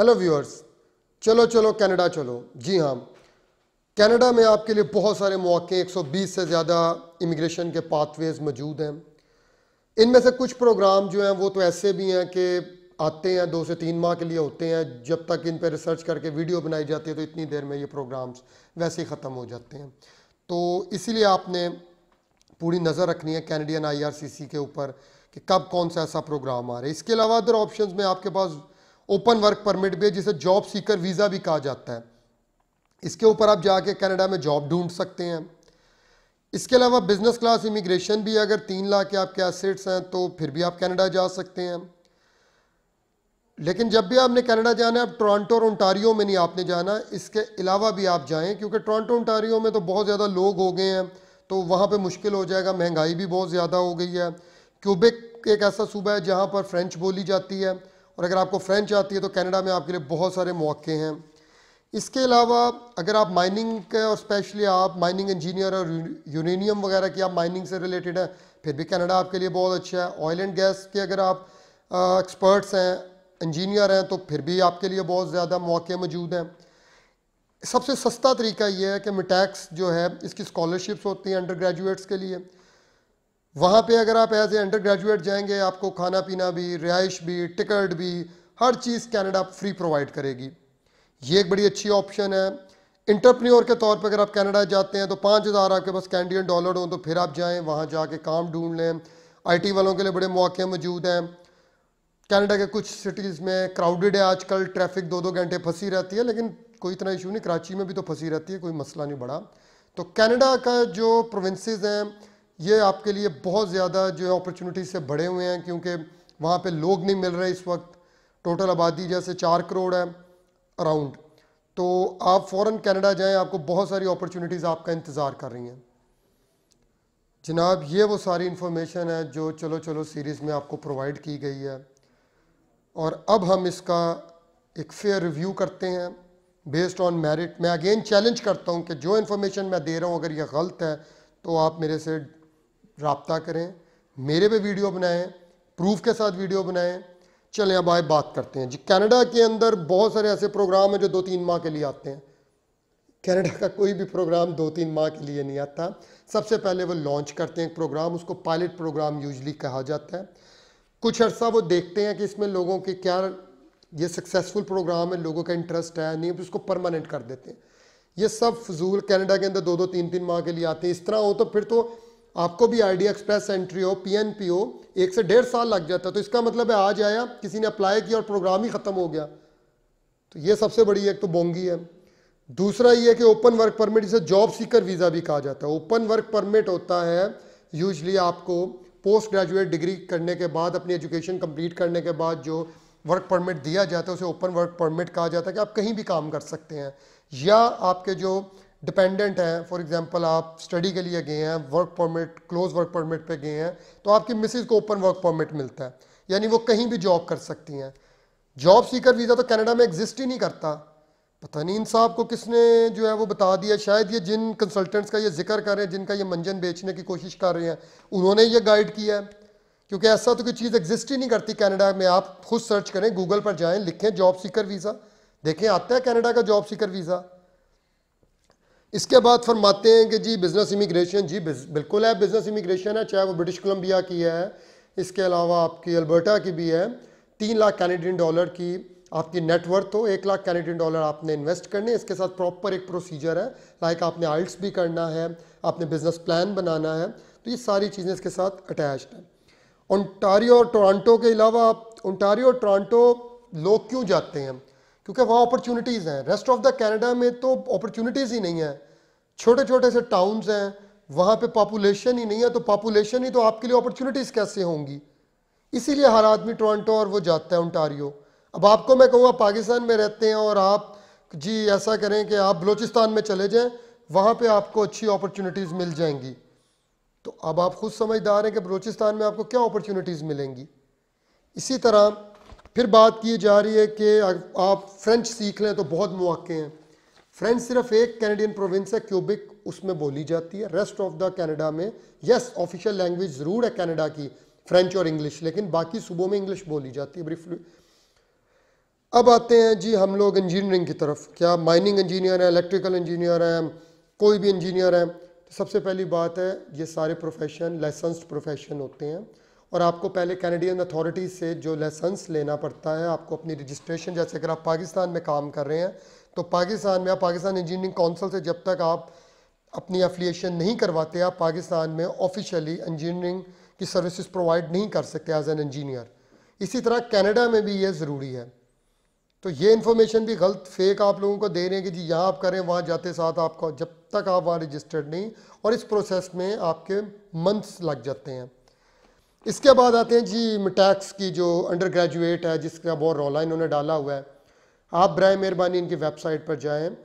hello viewers चलो चलो Canada चलो जी हाँ कनाडा में आपके लिए बहुत सारे मौके 120 से ज़्यादा इमिग्रेशन के पाथवेज मौजूद हैं इनमें से कुछ प्रोग्राम जो हैं वो तो ऐसे भी हैं कि आते हैं दो से तीन माह के लिए होते हैं जब तक इन पर रिसर्च करके वीडियो बनाई जाती है तो इतनी देर में ये प्रोग्राम्स वैसे ही ख़त्म हो जाते हैं तो इसीलिए आपने पूरी नज़र रखनी है कैनेडियन आई के ऊपर कि कब कौन सा ऐसा प्रोग्राम आ रहा है इसके अलावा अदर ऑप्शन में आपके पास ओपन वर्क परमिट भी है जिसे जॉब सीकर वीज़ा भी कहा जाता है इसके ऊपर आप जाके कनाडा में जॉब ढूंढ सकते हैं इसके अलावा बिज़नेस क्लास इमिग्रेशन भी अगर तीन लाख के आपके एसेट्स हैं तो फिर भी आप कनाडा जा सकते हैं लेकिन जब भी आपने कनाडा जाना है आप टोरंटो और ओंटारियो में नहीं आपने जाना इसके अलावा भी आप जाएं क्योंकि टोरंटो ओंटारियो में तो बहुत ज़्यादा लोग हो गए हैं तो वहाँ पर मुश्किल हो जाएगा महंगाई भी बहुत ज़्यादा हो गई है क्यूबिक एक ऐसा सूबा है जहाँ पर फ्रेंच बोली जाती है और अगर आपको फ्रेंच आती है तो कनाडा में आपके लिए बहुत सारे मौक़े हैं इसके अलावा अगर आप माइनिंग के और स्पेशली आप माइनिंग इंजीनियर और यूरेनियम वगैरह की आप माइनिंग से रिलेटेड हैं फिर भी कनाडा आपके लिए बहुत अच्छा है ऑयल एंड गैस के अगर आप एक्सपर्ट्स हैं इंजीनियर हैं तो फिर भी आपके लिए बहुत ज़्यादा मौके मौजूद हैं सबसे सस्ता तरीका ये है कि मिटैक्स जो है इसकी स्कॉलरशिप्स होती हैं अंडर ग्रेजुएट्स के लिए वहाँ पे अगर आप एज ए अंडर ग्रेजुएट जाएंगे आपको खाना पीना भी रिहाइश भी टिकट भी हर चीज़ कैनेडा फ्री प्रोवाइड करेगी ये एक बड़ी अच्छी ऑप्शन है इंटरप्रेन्योर के तौर पर अगर आप कनाडा जाते हैं तो पाँच हज़ार आपके पास कैंडियन डॉलर हो तो फिर आप जाएँ वहाँ जाके काम ढूंढ लें आईटी वालों के लिए बड़े मौके मौजूद हैं कनाडा के कुछ सिटीज़ में क्राउडेड है आजकल ट्रैफिक दो दो घंटे फंसी रहती है लेकिन कोई इतना इशू नहीं कराची में भी तो फंसी रहती है कोई मसला नहीं बड़ा तो कैनेडा का जो प्रोविंसेस हैं ये आपके लिए बहुत ज़्यादा जो है अपॉर्चुनिटी से बढ़े हुए हैं क्योंकि वहाँ पे लोग नहीं मिल रहे इस वक्त टोटल आबादी जैसे चार करोड़ है अराउंड तो आप फ़ौर कनाडा जाएं आपको बहुत सारी अपॉर्चुनिटीज़ आपका इंतज़ार कर रही हैं जनाब ये वो सारी इन्फॉर्मेशन है जो चलो चलो सीरीज़ में आपको प्रोवाइड की गई है और अब हम इसका एक फेयर रिव्यू करते हैं बेस्ड ऑन मेरिट मैं अगेन चैलेंज करता हूँ कि जो इन्फॉर्मेशन मैं दे रहा हूँ अगर यह गलत है तो आप मेरे से रबता करें मेरे पे वीडियो बनाएं प्रूफ के साथ वीडियो बनाएं चलें अब आए बात करते हैं जी कनाडा के अंदर बहुत सारे ऐसे प्रोग्राम हैं जो दो तीन माह के लिए आते हैं कनाडा का कोई भी प्रोग्राम दो तीन माह के लिए नहीं आता सबसे पहले वो लॉन्च करते हैं एक प्रोग्राम उसको पायलट प्रोग्राम यूजली कहा जाता है कुछ अर्सा वो देखते हैं कि इसमें लोगों के क्या ये सक्सेसफुल प्रोग्राम है लोगों का इंटरेस्ट है नहीं तो उसको परमानेंट कर देते हैं ये सब फजूल कनाडा के अंदर दो दो तीन तीन माह के लिए आते हैं इस तरह हो तो फिर तो आपको भी आई डी एक्सप्रेस एंट्री हो पी एन पी हो एक से डेढ़ साल लग जाता है तो इसका मतलब है आज आया किसी ने अप्लाई किया और प्रोग्राम ही ख़त्म हो गया तो ये सबसे बड़ी एक तो बोंगी है दूसरा ये कि ओपन वर्क परमिट जिसे जॉब सीकर वीज़ा भी कहा जाता है ओपन वर्क परमिट होता है यूजली आपको पोस्ट ग्रेजुएट डिग्री करने के बाद अपनी एजुकेशन कंप्लीट करने के बाद जो वर्क परमिट दिया जाता है उसे ओपन वर्क परमिट कहा जाता है कि आप कहीं भी काम कर सकते हैं या आपके जो डिपेंडेंट हैं फॉर एग्जांपल आप स्टडी के लिए गए हैं work permit close work permit पे गए हैं तो आपकी मिसिज को ओपन वर्क परमिट मिलता है यानी वो कहीं भी जॉब कर सकती हैं जॉब सीकर वीज़ा तो कनाडा में एग्जिस्ट ही नहीं करता पता नहीं इन साहब को किसने जो है वो बता दिया शायद ये जिन कंसल्टेंट्स का ये जिक्र कर रहे हैं जिनका ये मंजन बेचने की कोशिश कर रहे हैं उन्होंने ये गाइड किया है क्योंकि ऐसा तो कोई चीज़ एग्जिस्ट ही नहीं करती कनाडा में आप खुद सर्च करें गूगल पर जाएं लिखें जॉब सीकर वीज़ा देखें आता है कनाडा का जॉब सीकर वीज़ा इसके बाद फरमाते हैं कि जी बिज़नेस इमिग्रेशन जी बिल्कुल है बिज़नेस इमिग्रेशन है चाहे वो ब्रिटिश कोलम्बिया की है इसके अलावा आपकी अल्बर्टा की भी है तीन लाख कैनेडियन डॉलर की आपकी नेटवर्थ हो एक लाख कैनेडियन डॉलर आपने इन्वेस्ट करने इसके साथ प्रॉपर एक प्रोसीजर है लाइक आपने आइल्स भी करना है आपने बिज़नेस प्लान बनाना है तो ये सारी चीज़ें इसके साथ अटैच हैं ओंटारियो और टोरंटो के अलावा आप ओंटारियो और टोरंटो लोग क्यों जाते हैं क्योंकि वहाँ अपॉर्चुनिटीज़ हैं रेस्ट ऑफ द कैनेडा में तो अपॉर्चुनिटीज़ ही नहीं है छोटे छोटे से टाउन्स हैं वहाँ पे पॉपुलेशन ही नहीं है तो पॉपुलेशन ही तो आपके लिए अपॉर्चुनिटीज़ कैसे होंगी इसीलिए हर आदमी टोरंटो और वो जाता है ओंटारियो अब आपको मैं कहूँ आप पाकिस्तान में रहते हैं और आप जी ऐसा करें कि आप बलोचिस्तान में चले जाएँ वहाँ पर आपको अच्छी अपॉर्चुनिटीज़ मिल जाएंगी तो अब आप खुद समझदार हैं कि बलोचिस्तान में आपको क्या अपॉर्चुनिटीज़ मिलेंगी इसी तरह फिर बात की जा रही है कि आप फ्रेंच सीख लें तो बहुत मौक़े हैं फ्रेंच सिर्फ एक कैनेडियन प्रोविंस है क्यूबिक उसमें बोली जाती है रेस्ट ऑफ द कैनेडा में यस ऑफिशियल लैंग्वेज ज़रूर है कैनेडा की फ्रेंच और इंग्लिश लेकिन बाकी सूबों में इंग्लिश बोली जाती है ब्रीफली अब आते हैं जी हम लोग इंजीनियरिंग की तरफ क्या माइनिंग इंजीनियर हैं इलेक्ट्रिकल इंजीनियर हैं कोई भी इंजीनियर हैं सबसे पहली बात है ये सारे प्रोफेशन लाइसेंस्ड प्रोफेशन होते हैं और आपको पहले कैनेडियन अथॉरिटी से जो लाइसेंस लेना पड़ता है आपको अपनी रजिस्ट्रेशन जैसे अगर आप पाकिस्तान में काम कर रहे हैं तो पाकिस्तान में आप पाकिस्तान इंजीनियरिंग काउंसिल से जब तक आप अपनी एफिलिएशन नहीं करवाते आप पाकिस्तान में ऑफिशियली इंजीनियरिंग की सर्विसेज प्रोवाइड नहीं कर सकते एज एन इंजीनियर इसी तरह कैनेडा में भी ये ज़रूरी है तो ये इन्फॉर्मेशन भी गलत फेक आप लोगों को दे रहे हैं कि जी यहाँ आप करें वहाँ जाते साथ आपको जब तक आप वहाँ रजिस्टर्ड नहीं और इस प्रोसेस में आपके मंथ्स लग जाते हैं इसके बाद आते हैं जी मटैक्स की जो अंडर ग्रेजुएट है जिसका बहुत रौला इन्होंने डाला हुआ है आप बर मेहरबानी इनकी वेबसाइट पर जाएँ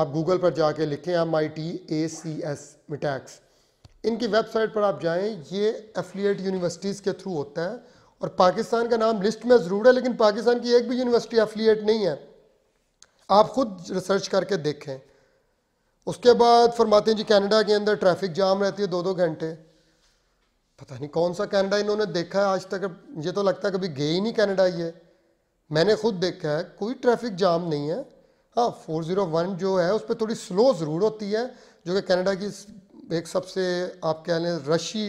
आप गूगल पर जाके लिखें M I T A C S Mitacs इनकी वेबसाइट पर आप जाएं ये एफिलिएट यूनिवर्सिटीज़ के थ्रू होता है और पाकिस्तान का नाम लिस्ट में ज़रूर है लेकिन पाकिस्तान की एक भी यूनिवर्सिटी एफिलिएट नहीं है आप खुद रिसर्च करके देखें उसके बाद फरमाते हैं जी कैनेडा के अंदर ट्रैफिक जाम रहती है दो दो घंटे पता नहीं कौन सा कैनेडा इन्होंने देखा है आज तक मुझे तो लगता है कभी गए ही नहीं कैनेडा ये मैंने खुद देखा है कोई ट्रैफिक जाम नहीं है हाँ फ़ोर ज़ीरो वन जो है उस पर थोड़ी स्लो ज़रूर होती है जो कि कैनेडा की एक सबसे आप कह लें रशी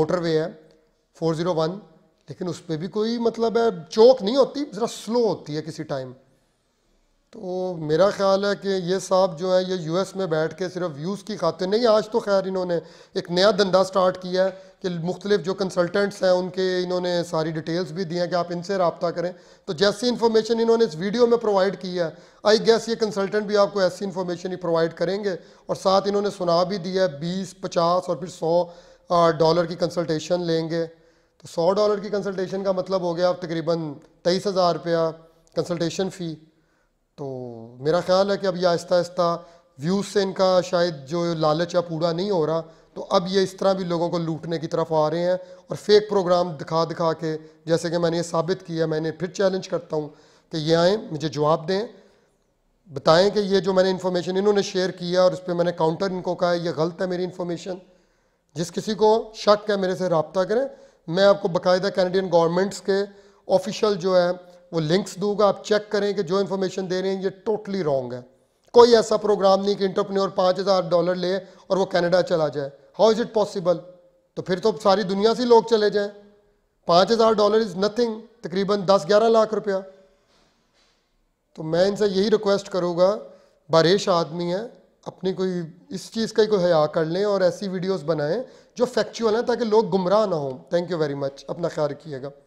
मोटरवे है फ़ोर ज़ीरो वन लेकिन उस पर भी कोई मतलब है चौक नहीं होती ज़रा स्लो होती है किसी टाइम तो मेरा ख्याल है कि ये साहब जो है ये यूएस में बैठ के सिर्फ व्यूज़ की खातिर नहीं आज तो खैर इन्होंने एक नया धंधा स्टार्ट किया है कि मुख्तलिफ जो कंसल्टेंट्स हैं उनके इन्होंने सारी डिटेल्स भी दी हैं कि आप इनसे रबता करें तो जैसी इन्फॉर्मेशन इन्होंने इस वीडियो में प्रोवाइड की है आई गेस ये कंसल्टेंट भी आपको ऐसी इन्फॉर्मेशन ही प्रोवाइड करेंगे और साथ इन्होंने सुना भी दिया है बीस पचास और फिर सौ डॉलर की कंसल्टेशन लेंगे तो सौ डॉलर की कंसल्टेशन का मतलब हो गया अब तकरीबन तेईस हज़ार रुपया कंसल्टेशन फ़ी तो मेरा ख्याल है कि अब ये आहिस्ता आहिस्ता व्यूज़ से इनका शायद जो लालच है पूरा नहीं हो रहा तो अब ये इस तरह भी लोगों को लूटने की तरफ आ रहे हैं और फेक प्रोग्राम दिखा दिखा के जैसे कि मैंने ये साबित किया मैंने फिर चैलेंज करता हूँ कि ये आएँ मुझे जवाब दें बताएं कि ये जो मैंने इन्फॉर्मेशन इन्होंने शेयर किया और उस पर मैंने काउंटर इनको कहा ये गलत है मेरी इन्फॉर्मेशन जिस किसी को शक है मेरे से रबता करें मैं आपको बाकायदा कैनेडियन गवर्नमेंट्स के ऑफिशियल जो है वो लिंक्स दूंगा आप चेक करें कि जो इन्फॉर्मेशन दे रहे हैं ये टोटली रॉन्ग है कोई ऐसा प्रोग्राम नहीं कि इंटरप्रन्योर पाँच हज़ार डॉलर ले और वो कनाडा चला जाए हाउ इज़ इट पॉसिबल तो फिर तो सारी दुनिया से लोग चले जाएँ पाँच हज़ार डॉलर इज़ नथिंग तकरीबन दस ग्यारह लाख रुपया तो मैं इनसे यही रिक्वेस्ट करूँगा बारिश आदमी है अपनी कोई इस चीज़ का ही कोई हया कर लें और ऐसी वीडियोस बनाएं जो फैक्चुअल हैं ताकि लोग गुमराह ना हों थैंक यू वेरी मच अपना ख्याल रखिएगा